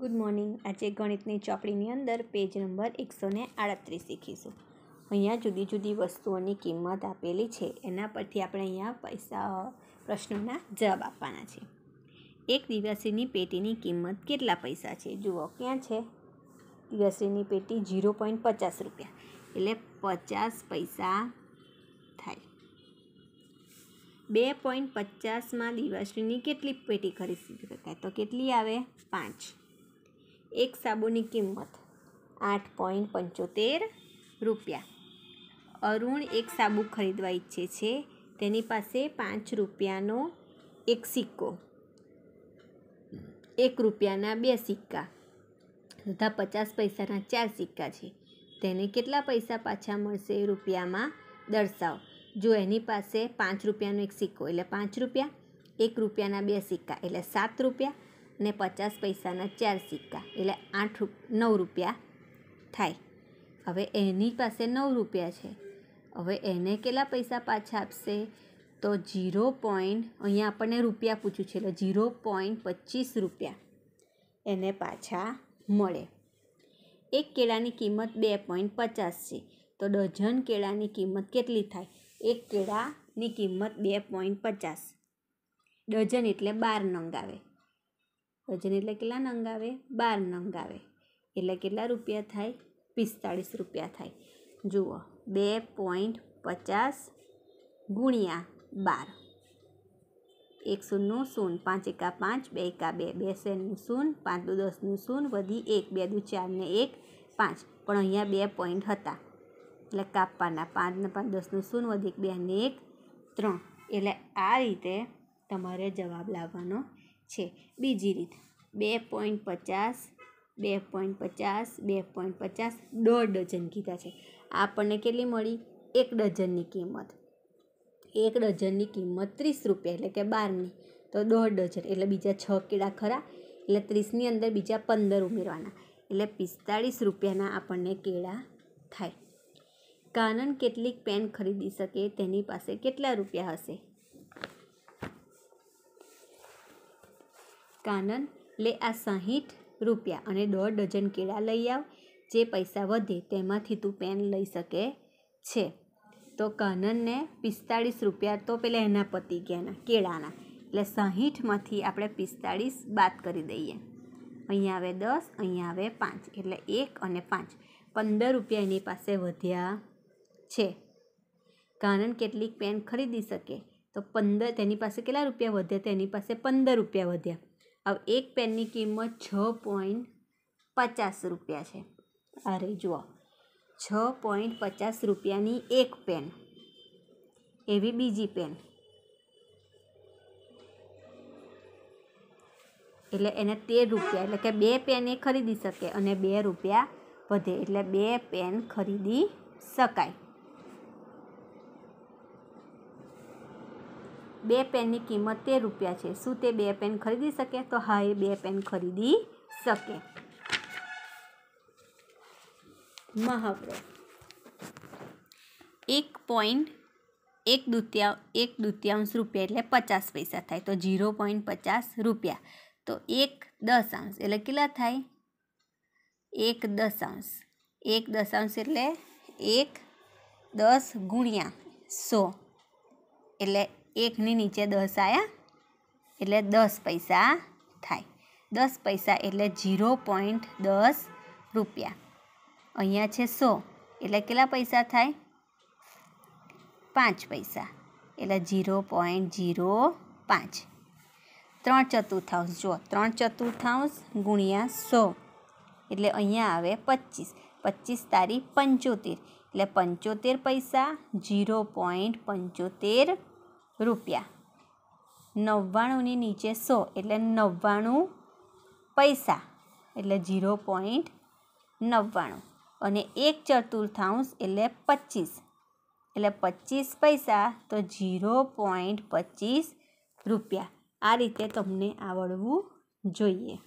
good morning આજે ગણિતની ચોપડીની અંદર પેજ નંબર એકસો ને આડત્રીસ શીખીશું અહીંયા જુદી જુદી વસ્તુઓની કિંમત આપેલી છે એના પરથી આપણે અહીંયા પૈસા પ્રશ્નોના જવાબ આપવાના છે એક દિવસીની પેટીની કિંમત કેટલા પૈસા છે જુઓ ક્યાં છે દિવસીની પેટી જીરો પોઈન્ટ પચાસ રૂપિયા એટલે પચાસ પૈસા થાય બે પોઈન્ટ પચાસમાં દિવસની કેટલી પેટી ખરીદી શકાય તો કેટલી આવે પાંચ એક સાબુની કિંમત આઠ પોઈન્ટ પંચોતેર રૂપિયા અરુણ એક સાબુ ખરીદવા ઈચ્છે છે તેની પાસે પાંચ રૂપિયાનો એક સિક્કો એક રૂપિયાના બે સિક્કા તથા પચાસ પૈસાના ચાર સિક્કા છે તેને કેટલા પૈસા પાછા મળશે રૂપિયામાં દર્શાવો જો એની પાસે પાંચ રૂપિયાનો એક સિક્કો એટલે પાંચ રૂપિયા એક રૂપિયાના બે સિક્કા એટલે સાત રૂપિયા ને પચાસ પૈસાના ચાર સિક્કા એટલે આઠ નવ રૂપિયા થાય હવે એની પાસે નવ રૂપિયા છે હવે એને કેટલા પૈસા પાછા આપશે તો ઝીરો પોઈન્ટ અહીંયા આપણને રૂપિયા પૂછ્યું છે એટલે ઝીરો પોઈન્ટ પચીસ રૂપિયા એને પાછા મળે એક કેળાની કિંમત બે પોઈન્ટ પચાસ છે તો ડઝન કેળાની કિંમત કેટલી થાય એક કેળાની કિંમત બે પોઈન્ટ પચાસ ડઝન એટલે બાર નંગાવે આવે વજન એટલે કેટલા નંગ આવે બાર નંગ આવે એટલે કેટલા રૂપિયા થાય પિસ્તાળીસ રૂપિયા થાય જુઓ બે પોઈન્ટ પચાસ ગુણ્યા બાર એક શૂનનું શૂન પાંચ એકા પાંચ બે એકા બે બે શેનનું શૂન પાંચ દુ દસનું શૂન વધી એક બે દુ ચાર ને એક પાંચ પણ અહીંયા બે પોઈન્ટ હતા એટલે કાપવાના પાંચને પાંચ દસનું શૂન વધી એક બે ને એક ત્રણ એટલે આ રીતે તમારે જવાબ લાવવાનો છે બીજી રીત બે પોઈન્ટ પચાસ બે પોઈન્ટ પચાસ બે પોઈન્ટ પચાસ દોઢ ડઝન કીધા છે આપણને કેટલી મળી એક ડઝનની કિંમત એક ડઝનની કિંમત ત્રીસ રૂપિયા એટલે કે બારની તો દોઢ ડઝન એટલે બીજા છ કીડા ખરા એટલે ત્રીસની અંદર બીજા પંદર ઉમેરવાના એટલે પિસ્તાળીસ રૂપિયાના આપણને કેળા થાય કાનન કેટલીક પેન ખરીદી શકે તેની પાસે કેટલા રૂપિયા હશે કાનન લે આ સાહીઠ રૂપિયા અને દોઢ ડઝન કેળા લઈ આવ જે પૈસા વધે તેમાંથી તું પેન લઈ શકે છે તો કાનનને પિસ્તાળીસ રૂપિયા તો પેલા એના પતિ ગયાના કેળાના એટલે સાહીઠમાંથી આપણે પિસ્તાળીસ બાદ કરી દઈએ અહીંયા આવે દસ અહીંયા આવે પાંચ એટલે એક અને પાંચ પંદર રૂપિયા એની પાસે વધ્યા છે કાનન કેટલીક પેન ખરીદી શકે તો પંદર તેની પાસે કેટલા રૂપિયા વધ્યા તેની પાસે પંદર રૂપિયા વધ્યા હવે એક પેનની કિંમત છ પોઈન્ટ પચાસ રૂપિયા છે અરે જુઓ છ પોઈન્ટ પચાસ રૂપિયાની એક પેન એવી બીજી પેન એટલે એને તેર રૂપિયા એટલે કે બે પેન એ ખરીદી શકે અને બે રૂપિયા વધે એટલે બે પેન ખરીદી શકાય બે પેનની કિંમત તેર રૂપિયા છે શું તે બે પેન ખરીદી શકે તો હા એ બે પેન ખરીદી શકે મહાવરો એક પોઈન્ટ એક દુત્યા એક દુત્યાંશ રૂપિયા એટલે પચાસ પૈસા થાય તો ઝીરો પોઈન્ટ પચાસ રૂપિયા તો એક દશાંશ એટલે કેટલા થાય એક દશાંશ એક દશાંશ એટલે એક દસ ગુણ્યા સો એટલે એકની નીચે દસ આવ્યા એટલે દસ પૈસા થાય દસ પૈસા એટલે ઝીરો પોઈન્ટ દસ રૂપિયા અહીંયા છે સો એટલે કેટલા પૈસા થાય પાંચ પૈસા એટલે ઝીરો પોઈન્ટ ઝીરો પાંચ ત્રણ ચતુર્થાંશ જુઓ ત્રણ ચતુર્થાંશ ગુણ્યા સો એટલે અહીંયા આવે પચીસ પચીસ તારીખ પંચોતેર એટલે પંચોતેર પૈસા ઝીરો પોઈન્ટ પંચોતેર રૂપિયા નવ્વાણુંની નીચે સો એટલે નવ્વાણું પૈસા એટલે ઝીરો પોઈન્ટ નવ્વાણું અને એક ચતુર્થાંશ એટલે પચીસ એટલે પચીસ પૈસા તો ઝીરો પોઈન્ટ પચીસ રૂપિયા આ રીતે તમને આવડવું જોઈએ